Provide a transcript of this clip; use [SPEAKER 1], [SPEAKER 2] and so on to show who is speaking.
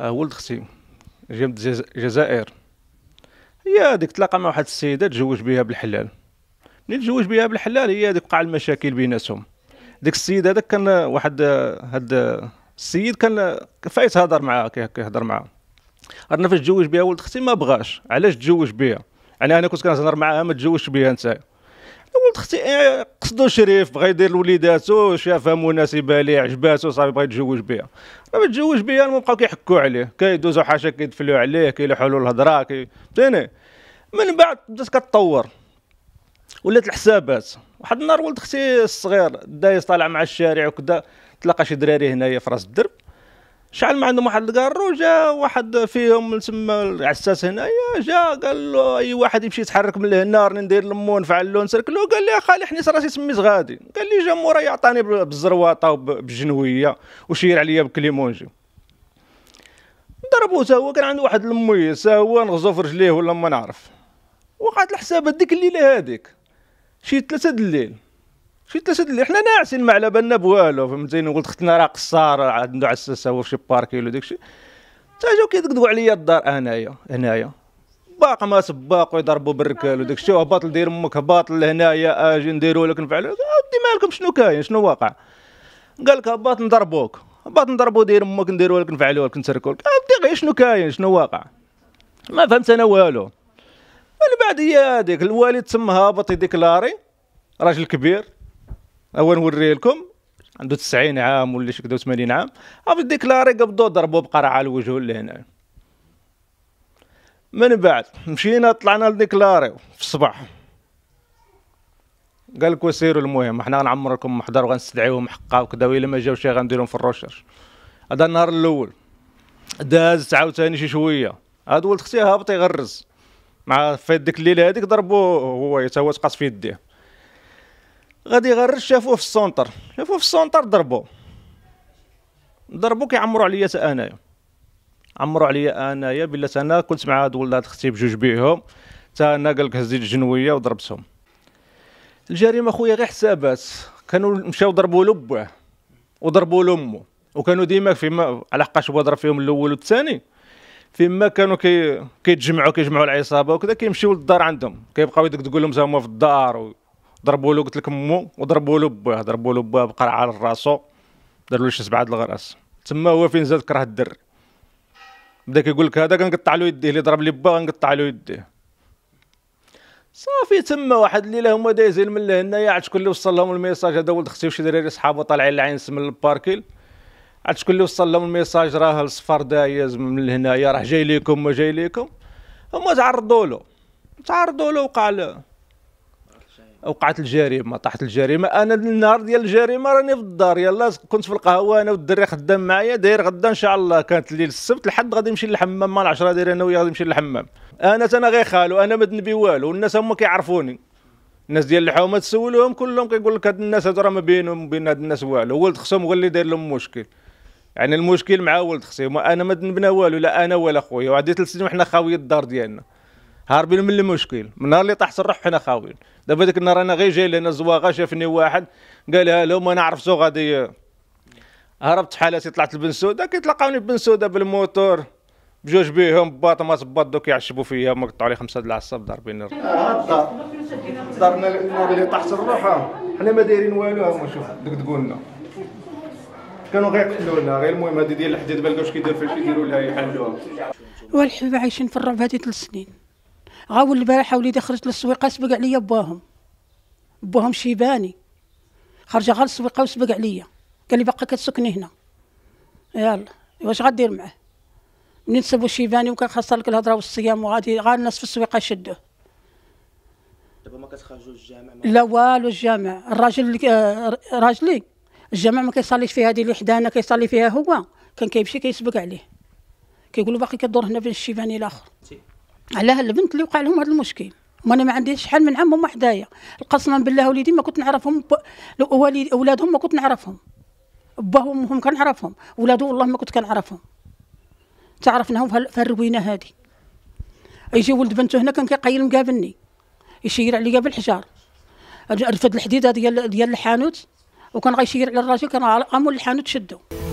[SPEAKER 1] آه، ولد اختي جا من الجزائر هي هذيك تلاقى مع واحد السيده تزوج بها بالحلال ملي تزوج بها بالحلال هي هذيك وقع المشاكل بيناتهم ديك السيد هذاك كان واحد هاد السيد كان فايت هضر معاها كيهضر معاها انا فاش تزوج بها ولد اختي ما بغاش علاش تزوج بها يعني انا كنت كنهضر معاها ما تزوجش بها انت ولد اختي آه، قصدو شريف بغى يدير لوليداتو شافها مناسبه ليه عجباتو صافي بغى يتزوج بها ما تزوج بها المهم بقاو كيحكوا عليه كيدوزو حاجه كيدفلوا عليه كيلوحوا له الهضره كي فهمتيني من بعد بدات كتطور ولات الحسابات واحد النهار ولد اختي الصغير دايز طالع مع الشارع وكذا تلاقى شي دراري هنايا في راس الدرب شحال ما عندهم واحد الكارو جا واحد فيهم تما العساس هنايا جا قال له اي واحد يمشي يتحرك من لهنا راني ندير لمو نفعل له نسركلو قال لي خالي حنيس راسي سميت غادي قال لي جا مورا يعطاني بالزرواطه وبالجنويه وشير عليا بكليمونجي ضربو تا هو كان عنده واحد المي تا هو نغزو في رجليه ولا ما نعرف وقعت الحسابات ديك الليله هذيك شي ثلاثة د الليل شي تلاشد اللي حنا ناعسين ما على بالنا بوالو فهمتيني قلت ختنا راه قصار عنده عساسه هو في شي باركي ولا داكشي تا جاو كيدقدقوا عليا الدار انايا هنايا باق ما سباق ويضربوا بالركال وداك الشيء باطل دير امك باطل هنايا اجي نديروا لك نفعلوا ودي مالكم شنو كاين شنو واقع قال لك باطل نضربوك باطل نضربوا دير امك نديروا لك نفعلوا لك نتركوا لك ودي غير شنو كاين شنو واقع ما فهمت انا والو من بعد هي هذيك الوالد تم هابط يديكلاري راجل كبير هو نوري لكم عنده 90 عام ولا شي كدا 80 عام عرفت ديكلاري قبضو ضربو بقرعه على اللي هنا من بعد مشينا طلعنا لديكلاري في الصباح قال لك سيروا المهم حنا لكم محضر وغنستدعيوهم حقا وكذا وإلا ما جاوش غنديرهم في الروشيرش هذا النهار الاول دازت عاوتاني شي شويه هاد ولد اختي هابط يغرز مع فايت ديك الليله هذيك ضربوه هو تا هو تقاص في يديه غادي يغرش شافوه في السونتر شافوه في السونتر ضربوه ضربو كيعمروا عليا انايا عمروا عليا انايا بلا انا كنت مع هاد ولاد اختي بجوج بيهم حتى انا قالك هزيت الجنويه وضربتهم الجريمه خويا غير حسابات كانوا مشاو ضربوا له وضربوا له وكانوا ديما فيما على حقاش هو ضرب فيهم الاول والثاني فيما كانوا كي كيتجمعوا كيجمعوا العصابه وكذا كيمشيو للدار عندهم كيبقاو يدك تقول لهم هما في الدار و... ضربوا له قلت لك مو وضربوا له باه ضربوا له باه بقرعه على راسو دار له شي سبعه الغراس تما هو فين زاد كره الدر بدا كيقول لك هذا كنقطع له يديه اللي ضرب لي باه غنقطع له يديه صافي تما واحد الليله هما دايزين من لهنايا عاد شكون اللي وصل لهم الميساج هذا ولد اختي وشي دراري صحابو طالعين العينس من الباركيل عاد شكون اللي وصل لهم الميساج راه الصفر دايز من لهنايا راه جاي ليكم ما جاي ليكم هما تعرضوا له تعرضوا له له وقعت الجريمه طاحت الجريمه انا النهار ديال الجريمه راني في الدار يلا كنت في القهوه انا والدري خدام معايا داير غدا ان شاء الله كانت الليل السبت لحد غادي نمشي للحمام مع العشره داير انا وياه غادي نمشي للحمام انا انا غير خالو انا ما ذنبي والو والناس هما كيعرفوني الناس ديال الحومه تسولوهم كلهم كيقول لك هاد الناس هادو راه ما بينهم بين هاد الناس والو ولد خصهم هو اللي داير لهم مشكل يعني المشكل مع ولد خصي انا ما ذنبنا والو لا انا ولا خويا وعندي ثلاث سنين وحنا خاويه الدار ديالنا هاربين من المشكل من نهار اللي طاح صرح حنا خاويين دابا ديك النهار انا غير جاي لهنا الزواغه شافني واحد قالها له ما نعرف سو غادي هربت حالاتي طلعت لبن سوده كي بن سوده بالموتور بجوج بيهم باط ما تباط دوك يعشبوا فيا قطعوا لي خمسه د العصا ضاربين الدار
[SPEAKER 2] دارنا الامور اللي طاح الروحه
[SPEAKER 1] حنا ما دايرين والو هما شوف تقولنا كانوا غير يقتلونا غير المهم هذه ديال الحديد بالكاش كيدير فاش كيديروا لها يحلوها
[SPEAKER 2] والحب عايشين في الرعب هذه ثلاث سنين غاول البارحه وليدي خرجت للسويقه سبق عليا باهم باهم شيباني خرج غير السويقه وسبق عليا قال لي باقا كتسكني هنا يلا واش غدير معاه منين سبو شيباني وكان خاصه لك الهضره والصيام وغادي غير الناس في السويقه شدوه
[SPEAKER 1] دابا ما كتخرجوا الجامع
[SPEAKER 2] لا والو الجامع الراجل اللي آه، راجلي الجامع ما كيصليش فيها هذه اللي حدانا كيصلي فيها هو كان كيمشي كيسبق عليه كيقول له باقي كدور هنا بين الشيباني الاخر على هالبنت اللي وقع لهم هذا المشكل وانا ما عنديش شحال من عم هما حدايا قسما بالله وليدي ما كنت نعرفهم ب... اولادهم ما كنت نعرفهم باهم هم كنعرفهم ولادو والله ما كنت كنعرفهم تعرفناهم في الروينه هذه يجي ولد بنته هنا كان كيقيل مقابلني يشير عليا بالحجار رفد الحديده ديال ديال الحانوت وكان غيشير على الراجل كان امول الحانوت شدو